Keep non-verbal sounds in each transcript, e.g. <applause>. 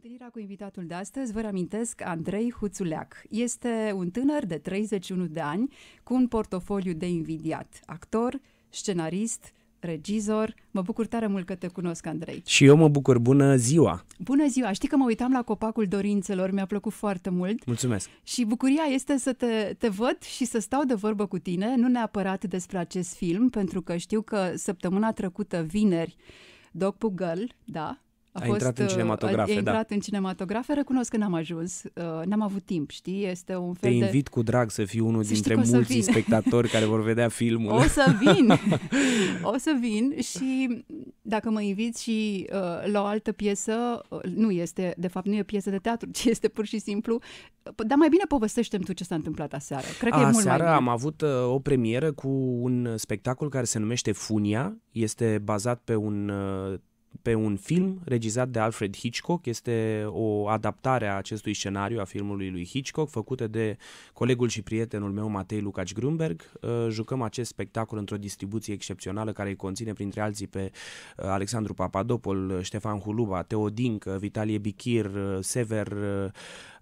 Întâlnirea cu invitatul de astăzi, vă reamintesc, Andrei Huțuleac. Este un tânăr de 31 de ani cu un portofoliu de invidiat. Actor, scenarist, regizor. Mă bucur tare mult că te cunosc, Andrei. Și eu mă bucur. Bună ziua! Bună ziua! Știi că mă uitam la copacul dorințelor, mi-a plăcut foarte mult. Mulțumesc! Și bucuria este să te, te văd și să stau de vorbă cu tine, nu neapărat despre acest film, pentru că știu că săptămâna trecută, vineri, Dog Pugăl, da, a, a fost, intrat în cinematografe, a, a intrat uh, da. în cinematografe, recunosc că n-am ajuns, uh, n-am avut timp, știi, este un fel Te de... invit cu drag să fii unul să dintre mulți spectatori care vor vedea filmul. O să vin, <laughs> o să vin și dacă mă invit și uh, la o altă piesă, uh, nu este, de fapt nu e piesă de teatru, <laughs> ci este pur și simplu, uh, dar mai bine povestește-mi tu ce s-a întâmplat aseară. Cred că aseară e mult mai bine. am avut uh, o premieră cu un spectacol care se numește Funia, este bazat pe un uh, pe un film regizat de Alfred Hitchcock. Este o adaptare a acestui scenariu a filmului lui Hitchcock, făcută de colegul și prietenul meu Matei Lucaci Grunberg. Uh, jucăm acest spectacol într-o distribuție excepțională care îi conține printre alții pe uh, Alexandru Papadopol, uh, Ștefan Huluba, Teodinc, Vitalie Bichir, Sever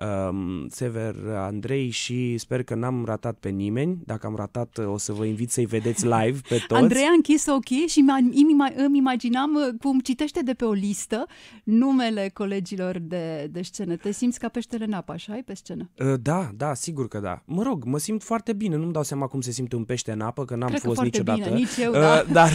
um, Sever Andrei și sper că n-am ratat pe nimeni. Dacă am ratat, uh, o să vă invit să-i vedeți <laughs> live pe toți. Andrei a închis ochii și îmi, îmi imaginam uh, cum citește de pe o listă numele colegilor de, de scenă. Te simți ca peștele în apă, așa ai pe scenă? Uh, da, da, sigur că da. Mă rog, mă simt foarte bine. Nu-mi dau seama cum se simte un pește în apă, că n-am cred fost niciodată. Bine, nici eu, da. <laughs> dar,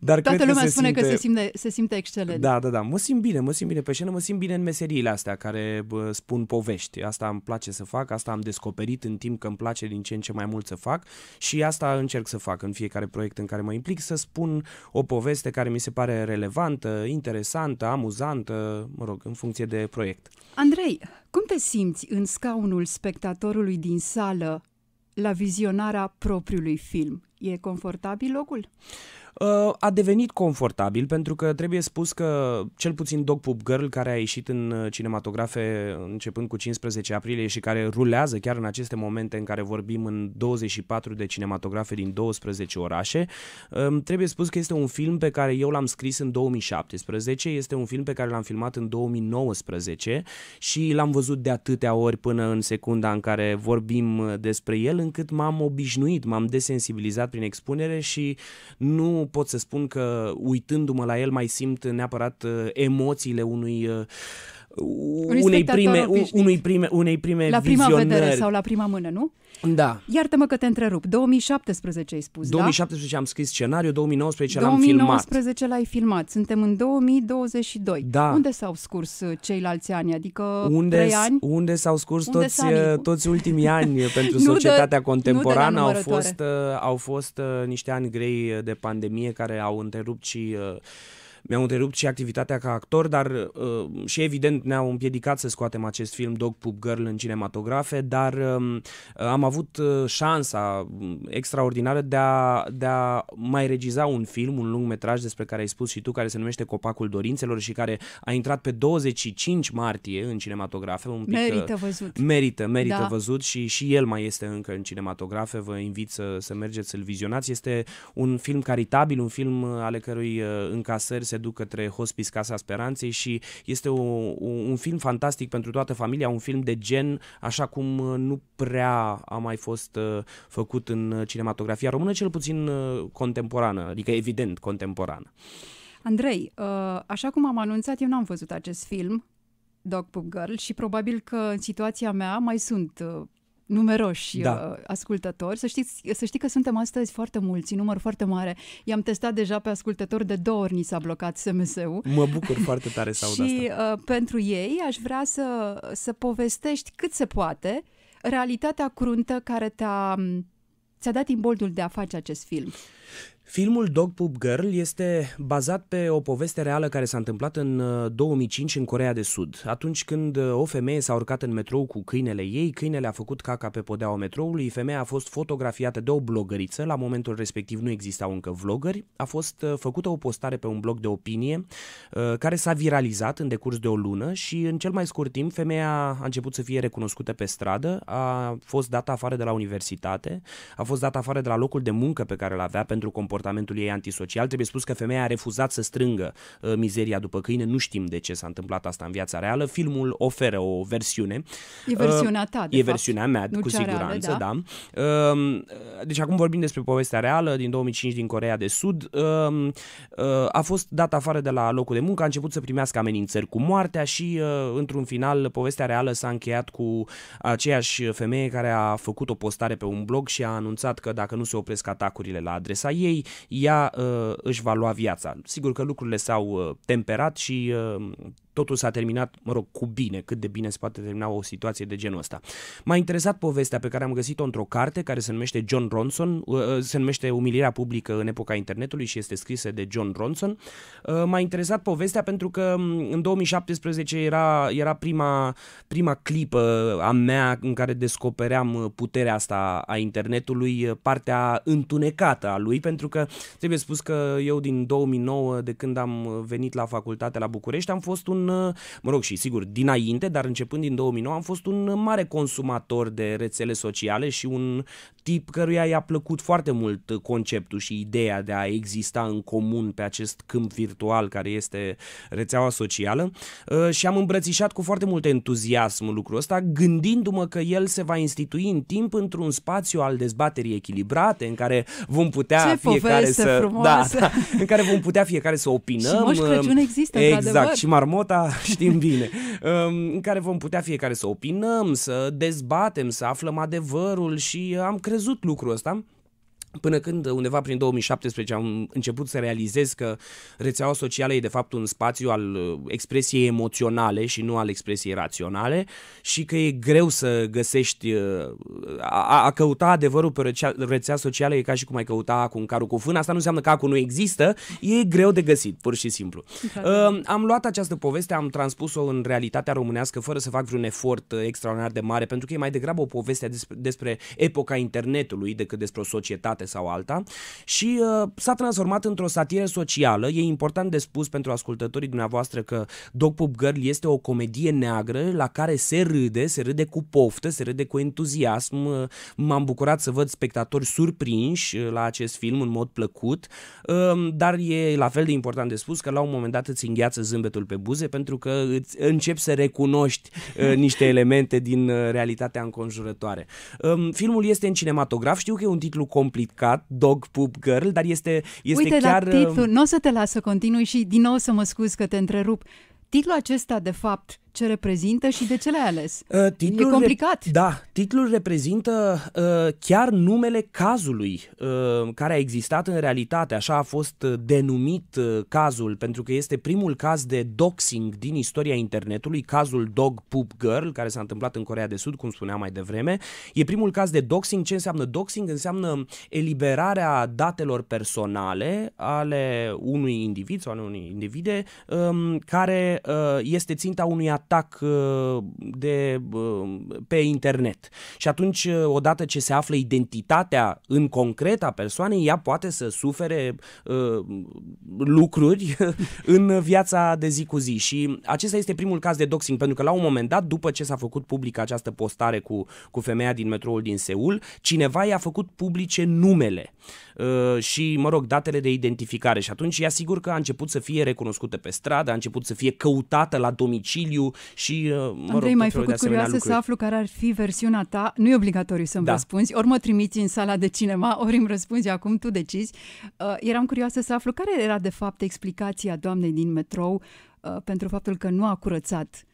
dar Toată cred lumea că se spune simte... că se simte, se simte excelent. Da, da, da. Mă simt bine, mă simt bine pe scenă, mă simt bine în meseriile astea care bă, spun povestea povești. Asta îmi place să fac, asta am descoperit în timp că îmi place din ce în ce mai mult să fac și asta încerc să fac în fiecare proiect în care mă implic, să spun o poveste care mi se pare relevantă, interesantă, amuzantă, mă rog, în funcție de proiect. Andrei, cum te simți în scaunul spectatorului din sală la vizionarea propriului film? E confortabil locul? Uh, a devenit confortabil pentru că trebuie spus că cel puțin Dogpoop Girl care a ieșit în uh, cinematografe începând cu 15 aprilie și care rulează chiar în aceste momente în care vorbim în 24 de cinematografe din 12 orașe, um, trebuie spus că este un film pe care eu l-am scris în 2017, este un film pe care l-am filmat în 2019 și l-am văzut de atâtea ori până în secunda în care vorbim uh, despre el încât m-am obișnuit, m-am desensibilizat prin expunere și nu pot să spun că uitându-mă la el mai simt neapărat uh, emoțiile unui uh, unei prime, obișnuit. unui prime, unei prime La prima vizionări. vedere sau la prima mână, nu? Da. Iartă-mă că te întrerup. 2017 ai spus, 2017 da? am scris scenariu, 2019, 2019 l-am filmat. 2019 l-ai filmat. Suntem în 2022. Da. Unde s-au scurs uh, ceilalți ani? Adică unde, 3 ani? Unde s-au scurs unde toți, uh, toți ultimii ani <laughs> pentru nu societatea de, contemporană? Au fost, uh, au fost niște ani grei de pandemie care au întrerupt și uh, mi-au întrerupt și activitatea ca actor, dar uh, și evident ne-au împiedicat să scoatem acest film Dog Poop Girl în cinematografe, dar uh, am avut uh, șansa mm, extraordinară de a, de a mai regiza un film, un lung metraj despre care ai spus și tu, care se numește Copacul Dorințelor și care a intrat pe 25 martie în cinematografe. Un pic, merită uh, văzut. Merită, merită da. văzut și, și el mai este încă în cinematografe. Vă invit să, să mergeți să-l vizionați. Este un film caritabil, un film uh, ale cărui încasări se duc către Hospice Casa Speranței și este o, un film fantastic pentru toată familia, un film de gen așa cum uh, nu prea a mai fost uh, făcut în cinematografia română, cel puțin uh, contemporană, adică evident contemporană. Andrei, așa cum am anunțat, eu n-am văzut acest film, Dog Pup Girl, și probabil că în situația mea mai sunt numeroși da. Uh, ascultători. Să, știți, să știi că suntem astăzi foarte mulți, număr foarte mare. I-am testat deja pe ascultători, de două ori ni s-a blocat SMS-ul. Mă bucur foarte tare să <laughs> aud și, asta. Și uh, pentru ei aș vrea să, să povestești cât se poate realitatea cruntă care te-a ți-a dat imboldul de a face acest film? Filmul Dog Poop Girl este bazat pe o poveste reală care s-a întâmplat în 2005 uh, în Corea de Sud, atunci când uh, o femeie s-a urcat în metrou cu câinele ei, câinele a făcut caca pe podeaua metroului, femeia a fost fotografiată de o blogăriță, la momentul respectiv nu existau încă vlogări, a fost uh, făcută o postare pe un blog de opinie care s-a viralizat în decurs de o lună și în cel mai scurt timp femeia a început să fie recunoscută pe stradă, a fost dată afară de la universitate, a fost dată afară de la locul de muncă pe care l avea pentru comportament comportamentul ei antisocial. Trebuie spus că femeia a refuzat să strângă uh, mizeria după câine, nu știm de ce s-a întâmplat asta în viața reală. Filmul oferă o versiune. E uh, versiunea ta, de E fapt. versiunea mea, nu cu siguranță, reală, da. da. Um, uh, deci acum vorbim despre povestea reală din 2005 din Corea de Sud. Um, a fost dat afară de la locul de muncă, a început să primească amenințări cu moartea și într-un final povestea reală s-a încheiat cu aceeași femeie care a făcut o postare pe un blog și a anunțat că dacă nu se opresc atacurile la adresa ei, ea uh, își va lua viața. Sigur că lucrurile s-au uh, temperat și uh, totul s-a terminat, mă rog, cu bine, cât de bine se poate termina o situație de genul ăsta. M-a interesat povestea pe care am găsit-o într-o carte care se numește John Ronson, uh, uh, se numește Umilirea publică în epoca internetului și este scrisă de John Ronson. Uh, m-a interesat povestea pentru că mm, în 2017 era, era prima, prima clipă a mea în care descopeream puterea asta a internetului, partea întunecată a lui, pentru că trebuie spus că eu din 2009, de când am venit la facultate la București, am fost un un, uh, mă rog, și sigur, dinainte, dar începând din 2009, am fost un mare consumator de rețele sociale și un tip căruia i-a plăcut foarte mult conceptul și ideea de a exista în comun pe acest câmp virtual care este rețeaua socială uh, și am îmbrățișat cu foarte mult entuziasm lucrul ăsta, gândindu-mă că el se va institui în timp într-un spațiu al dezbaterii echilibrate în care vom putea Ce fiecare să... Da, da, <laughs> în care vom putea fiecare să opinăm. Și Moș Crăciun uh, există, Exact, și marmota ta da, <laughs> știm bine, în care vom putea fiecare să opinăm, să dezbatem, să aflăm adevărul și am crezut lucrul ăsta Până când undeva prin 2017 am început să realizez că rețeaua socială e de fapt un spațiu al uh, expresiei emoționale și nu al expresiei raționale și că e greu să găsești, uh, a, a căuta adevărul pe rețea, rețea socială e ca și cum ai căuta acum un carul cu fân, asta nu înseamnă că acum nu există, e greu de găsit, pur și simplu. Uh, am luat această poveste, am transpus-o în realitatea românească fără să fac vreun efort uh, extraordinar de mare, pentru că e mai degrabă o poveste despre, despre epoca internetului decât despre o societate parte sau alta și uh, s-a transformat într-o satire socială. E important de spus pentru ascultătorii dumneavoastră că Dog Pop Girl este o comedie neagră la care se râde, se râde cu poftă, se râde cu entuziasm. Uh, m-am bucurat să văd spectatori surprinși uh, la acest film în mod plăcut, uh, dar e la fel de important de spus că la un moment dat îți îngheață zâmbetul pe buze pentru că îți începi să recunoști uh, <laughs> niște elemente din uh, realitatea înconjurătoare. Uh, filmul este în cinematograf, știu că e un titlu complicat, complicat, Dog Poop Girl, dar este, este Uite, chiar... Uite la uh, nu o să te las să continui și din nou să mă scuz că te întrerup. Titlul acesta, de fapt, ce reprezintă și de ce le-ai ales. Uh, titlul e complicat. Rep- da, titlul reprezintă uh, chiar numele cazului uh, care a existat în realitate, așa a fost uh, denumit uh, cazul, pentru că este primul caz de doxing din istoria internetului, cazul Dog Poop Girl, care s-a întâmplat în Corea de Sud, cum spuneam mai devreme. E primul caz de doxing. Ce înseamnă doxing? Înseamnă eliberarea datelor personale ale unui individ sau ale unui individe um, care uh, este ținta unui atac atac uh, de, uh, pe internet. Și atunci, uh, odată ce se află identitatea în concret a persoanei, ea poate să sufere uh, lucruri <laughs> în viața de zi cu zi. Și acesta este primul caz de doxing, pentru că la un moment dat, după ce s-a făcut publică această postare cu, cu femeia din metroul din Seul, cineva i-a făcut publice numele și, mă rog, datele de identificare. Și atunci, ea sigur că a început să fie recunoscută pe stradă, a început să fie căutată la domiciliu, și, uh, mă Andrei, rog, mai făcut curioasă lucruri. să aflu care ar fi versiunea ta. Nu e obligatoriu să-mi da. răspunzi. Ori mă trimiți în sala de cinema, ori îmi răspunzi acum, tu decizi. Uh, eram curioasă să aflu care era, de fapt, explicația doamnei din metrou uh, Uh, pentru faptul că nu a curățat.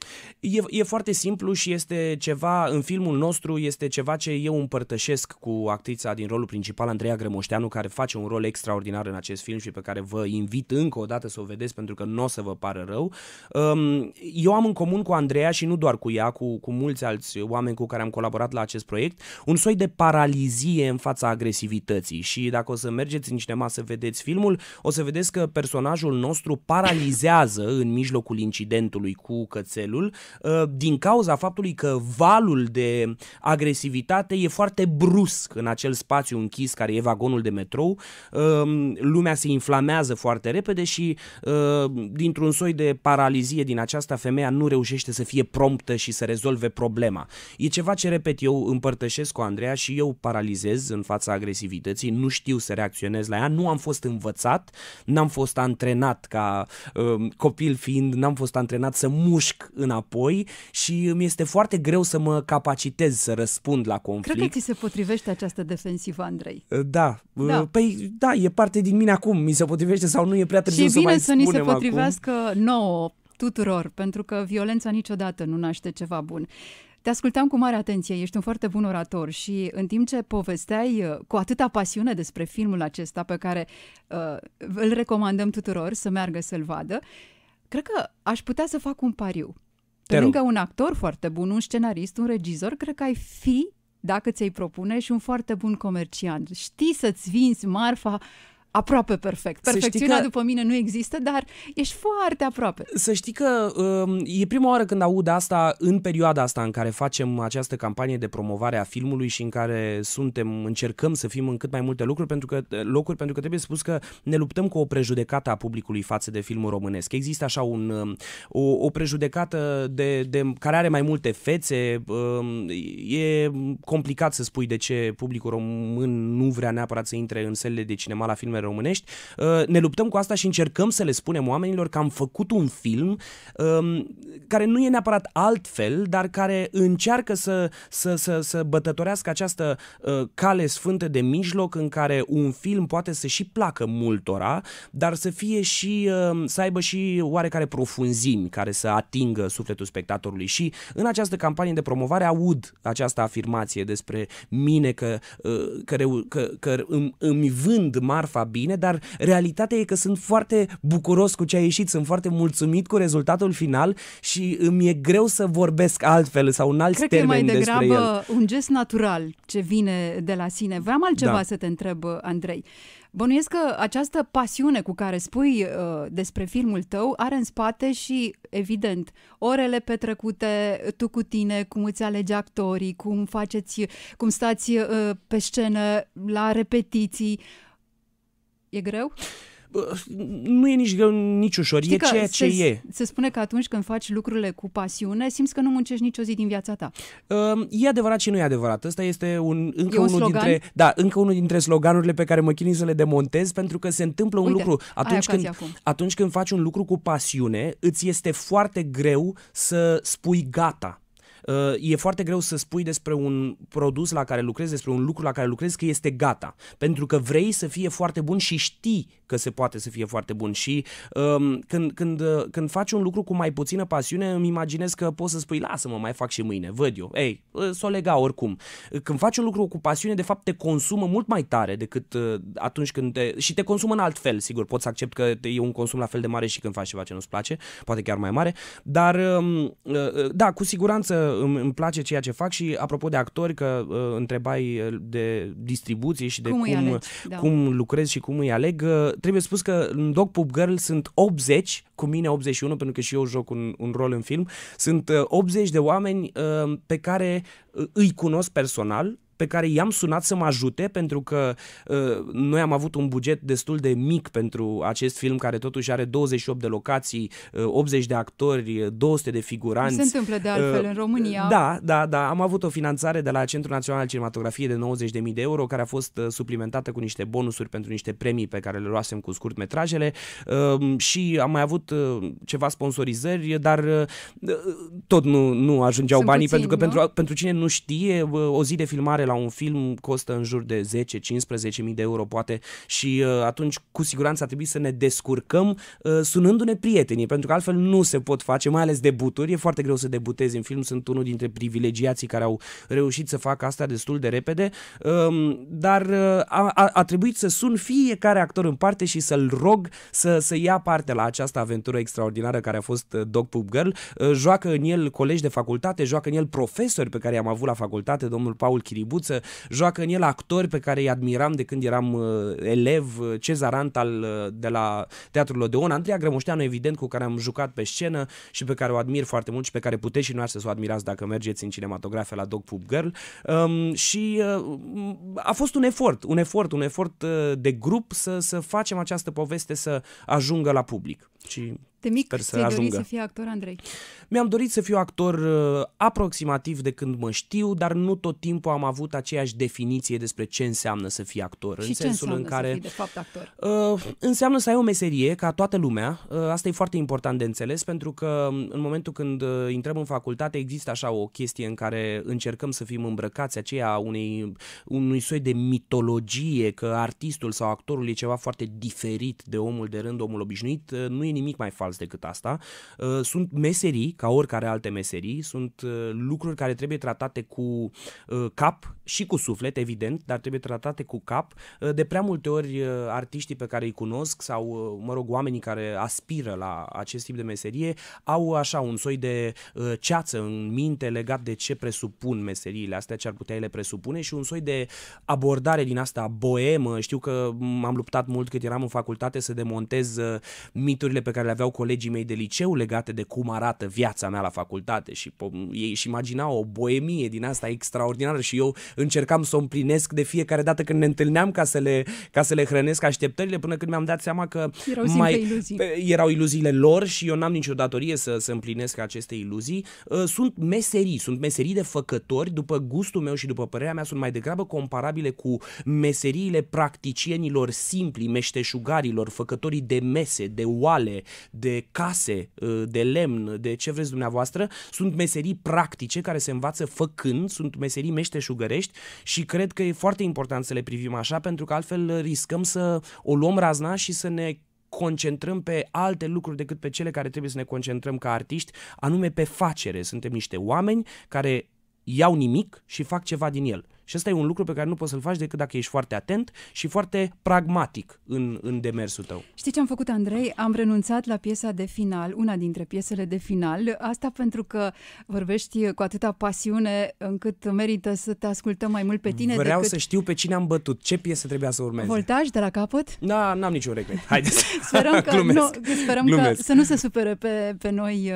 E, e foarte simplu și este ceva, în filmul nostru, este ceva ce eu împărtășesc cu actrița din rolul principal, Andreea Grămoșteanu, care face un rol extraordinar în acest film și pe care vă invit încă o dată să o vedeți pentru că nu o să vă pară rău. Um, eu am în comun cu Andreea și nu doar cu ea, cu, cu mulți alți oameni cu care am colaborat la acest proiect, un soi de paralizie în fața agresivității și dacă o să mergeți în cinema să vedeți filmul, o să vedeți că personajul nostru paralizează în mijlocul incidentului cu cățelul ă, din cauza faptului că valul de agresivitate e foarte brusc în acel spațiu închis care e vagonul de metrou. Ă, lumea se inflamează foarte repede și ă, dintr-un soi de paralizie din aceasta femeia nu reușește să fie promptă și să rezolve problema. E ceva ce, repet, eu împărtășesc cu Andreea și eu paralizez în fața agresivității, nu știu să reacționez la ea, nu am fost învățat, n-am fost antrenat ca uh, copil fiind, n-am fost antrenat să mușc înapoi și mi este foarte greu să mă capacitez să răspund la conflict. Cred că ți se potrivește această defensivă, Andrei. Uh, da. Uh, da. Păi da, e parte din mine acum. Mi se potrivește sau nu e prea târziu să mai Și să ni se potrivească acum. nouă tuturor, pentru că violența niciodată nu naște ceva bun. Te ascultam cu mare atenție, ești un foarte bun orator și în timp ce povesteai uh, cu atâta pasiune despre filmul acesta pe care uh, îl recomandăm tuturor să meargă să-l vadă, uh, Cred că aș putea să fac un pariu. Te lângă rup. un actor foarte bun, un scenarist, un regizor, cred că ai fi, dacă ți-ai propune, și un foarte bun comerciant. Știi să-ți vinzi marfa aproape perfect. Perfecțiunea că... după mine nu există, dar ești foarte aproape. Să știi că um, e prima oară când aud asta în perioada asta în care facem această campanie de promovare a filmului și în care suntem, încercăm să fim în cât mai multe lucruri pentru că, locuri, pentru că trebuie spus că ne luptăm cu o prejudecată a publicului față de filmul românesc. Există așa un, um, o, o prejudecată de, de, care are mai multe fețe, um, e complicat să spui de ce publicul român nu vrea neapărat să intre în selele de cinema la filme filme românești, uh, ne luptăm cu asta și încercăm să le spunem oamenilor că am făcut un film um, care nu e neapărat altfel, dar care încearcă să, să, să, să bătătorească această uh, cale sfântă de mijloc în care un film poate să și placă multora, dar să fie și um, să aibă și oarecare profunzimi care să atingă sufletul spectatorului și în această campanie de promovare aud această afirmație despre mine că, uh, că, că, că îmi, îmi vând marfa bine, dar realitatea e că sunt foarte bucuros cu ce a ieșit, sunt foarte mulțumit cu rezultatul final și îmi e greu să vorbesc altfel sau în alți Cred termeni despre el. Cred că mai degrabă un gest natural ce vine de la sine. Vreau altceva da. să te întreb, Andrei. Bănuiesc că această pasiune cu care spui uh, despre filmul tău are în spate și, evident, orele petrecute tu cu tine, cum îți alegi actorii, cum faceți, cum stați uh, pe scenă la repetiții. Uh, E greu? nu e nici greu, nici ușor, Știi e ceea se, ce e. Se spune că atunci când faci lucrurile cu pasiune, simți că nu muncești nicio zi din viața ta. E adevărat și nu e adevărat. Asta este un, încă, e un unul dintre, da, încă unul dintre sloganurile pe care mă chinui să le demontez, pentru că se întâmplă Uite, un lucru. Atunci când, atunci când faci un lucru cu pasiune, îți este foarte greu să spui gata e foarte greu să spui despre un produs la care lucrezi, despre un lucru la care lucrezi că este gata, pentru că vrei să fie foarte bun și știi că se poate să fie foarte bun și um, când, când, uh, când faci un lucru cu mai puțină pasiune, îmi imaginez că poți să spui lasă-mă, mai fac și mâine, văd eu, ei, uh, s-o lega oricum. Când faci un lucru cu pasiune, de fapt te consumă mult mai tare decât uh, atunci când te... și te consumă în alt fel, sigur, pot să accept că e un consum la fel de mare și când faci ceva ce nu-ți place, poate chiar mai mare, dar um, da, cu siguranță îmi, îmi place ceea ce fac și apropo de actori, că uh, întrebai uh, de distribuție și de cum, cum, alegi, da. cum lucrez și cum îi aleg, uh, trebuie spus că în Dog Pub Girl sunt 80, cu mine 81, pentru că și eu joc un, un rol în film, sunt uh, 80 de oameni uh, pe care uh, îi cunosc personal, pe care i-am sunat să mă ajute pentru că uh, noi am avut un buget destul de mic pentru acest film care totuși are 28 de locații, uh, 80 de actori, 200 uh, de figuranți. Se întâmplă de altfel uh, în România. Da, da, da. Am avut o finanțare de la Centrul Național al Cinematografiei de 90.000 de euro care a fost uh, suplimentată cu niște bonusuri pentru niște premii pe care le luasem cu scurtmetrajele um, și am mai avut uh, ceva sponsorizări, dar tot nu, nu ajungeau Sunt banii puțin, pentru că pentru, pentru cine nu știe, o zi de filmare la un film costă în jur de 10-15 mii de euro poate și uh, atunci cu siguranță a trebuit să ne descurcăm uh, sunându-ne prietenii, pentru că altfel nu se pot face, mai ales debuturi, e foarte greu să debutezi în film, sunt unul dintre privilegiații care au reușit să facă asta destul de repede, um, dar uh, a, a, a trebuit să sun fiecare actor în parte și să-l rog să, să ia parte la această aventură extraordinară care a fost Dog Poop Girl. Joacă în el colegi de facultate, joacă în el profesori pe care i-am avut la facultate, domnul Paul Chiribu, drăguță, joacă în el actori pe care îi admiram de când eram uh, elev, uh, Cezar Antal uh, de la Teatrul Odeon, Andreea Grămoșteanu, evident, cu care am jucat pe scenă și pe care o admir foarte mult și pe care puteți și noi să o admirați dacă mergeți în cinematografe la Dog Pub Girl. Um, și uh, a fost un efort, un efort, un efort de grup să, să facem această poveste să ajungă la public. Și de mic sper să ți-ai ajungă. dorit să fii actor, Andrei? Mi-am dorit să fiu actor uh, aproximativ de când mă știu, dar nu tot timpul am avut aceeași definiție despre ce înseamnă să fii actor. Și în ce sensul în care. Să fii, de fapt, actor? Uh, înseamnă să ai o meserie ca toată lumea. Uh, asta e foarte important de înțeles, pentru că um, în momentul când uh, intrăm în facultate există așa o chestie în care încercăm să fim îmbrăcați aceea unei, unui soi de mitologie că artistul sau actorul e ceva foarte diferit de omul de rând, omul obișnuit. Uh, nu e nimic mai fals decât asta. Uh, sunt meserii, ca oricare alte meserii, sunt uh, lucruri care trebuie tratate cu uh, cap și cu suflet, evident, dar trebuie tratate cu cap. De prea multe ori artiștii pe care îi cunosc sau, mă rog, oamenii care aspiră la acest tip de meserie au așa un soi de ceață în minte legat de ce presupun meseriile astea, ce ar putea ele presupune și un soi de abordare din asta boemă. Știu că m-am luptat mult cât eram în facultate să demontez miturile întrebările pe care le aveau colegii mei de liceu legate de cum arată viața mea la facultate și po- ei își imaginau o boemie din asta extraordinară și eu încercam să o împlinesc de fiecare dată când ne întâlneam ca să le, ca să le hrănesc așteptările până când mi-am dat seama că erau, mai, iluzii. erau iluziile lor și eu n-am nicio datorie să, să împlinesc aceste iluzii. Uh, sunt meserii, sunt meserii de făcători, după gustul meu și după părerea mea, sunt mai degrabă comparabile cu meseriile practicienilor simpli, meșteșugarilor, făcătorii de mese, de oale, animale, de case, uh, de lemn, de ce vreți dumneavoastră, sunt meserii practice care se învață făcând, sunt meserii meșteșugărești și cred că e foarte important să le privim așa pentru că altfel riscăm să o luăm razna și să ne concentrăm pe alte lucruri decât pe cele care trebuie să ne concentrăm ca artiști, anume pe facere. Suntem niște oameni care iau nimic și fac ceva din el. Și ăsta e un lucru pe care nu poți să-l faci decât dacă ești foarte atent și foarte pragmatic în, în demersul tău. Știi ce am făcut, Andrei? Am renunțat la piesa de final, una dintre piesele de final. Asta pentru că vorbești cu atâta pasiune încât merită să te ascultăm mai mult pe tine. Vreau decât... să știu pe cine am bătut, ce piesă trebuia să urmeze. Voltaj de la capăt? Da, n-am niciun regret. Haideți. <laughs> sperăm că, <laughs> nu, sperăm că să nu se supere pe, pe noi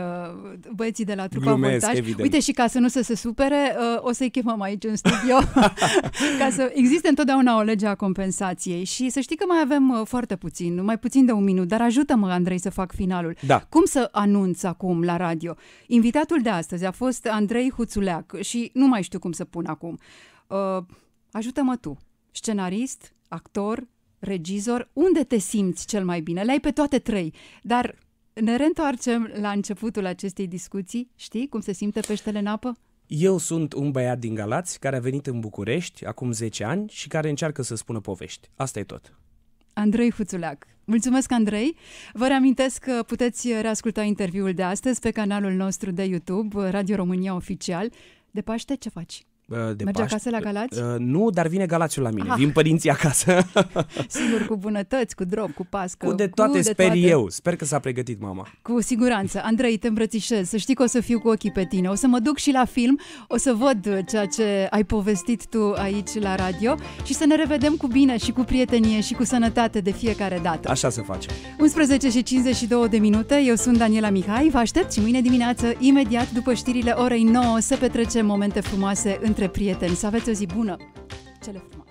uh, băieții de la trupa Glumesc, Voltaj. Evident. Uite și ca să nu se supere, uh, o să-i chemăm aici în studio. <laughs> <laughs> Ca să existe întotdeauna o lege a compensației și să știi că mai avem uh, foarte puțin, mai puțin de un minut, dar ajută-mă, Andrei, să fac finalul. Da. Cum să anunț acum la radio? Invitatul de astăzi a fost Andrei Huțuleac și nu mai știu cum să pun acum. Uh, ajută-mă tu, scenarist, actor, regizor, unde te simți cel mai bine? Le-ai pe toate trei, dar ne reîntoarcem la începutul acestei discuții. Știi cum se simte peștele în apă? Eu sunt un băiat din Galați care a venit în București acum 10 ani și care încearcă să spună povești. Asta e tot. Andrei Huțuleac. Mulțumesc, Andrei! Vă reamintesc că puteți reasculta interviul de astăzi pe canalul nostru de YouTube, Radio România Oficial. De Paște, ce faci? Uh, de Merge Paști. acasă la Galați? Uh, nu, dar vine Galațiul la mine. Aha. Vin părinții acasă. <laughs> Sigur, cu bunătăți, cu drop, cu pască. Cu de toate, cu de toate. eu. Sper că s-a pregătit mama. Cu siguranță. Andrei, te îmbrățișez. Să știi că o să fiu cu ochii pe tine. O să mă duc și la film. O să văd uh, ceea ce ai povestit tu aici la radio și să ne revedem cu bine și cu prietenie și cu sănătate de fiecare dată. Așa se face. 11 și 52 de minute. Eu sunt Daniela Mihai. Vă aștept și mâine dimineață, imediat după știrile orei 9, să petrecem momente frumoase între prieteni, să aveți o zi bună! Cele frumoase!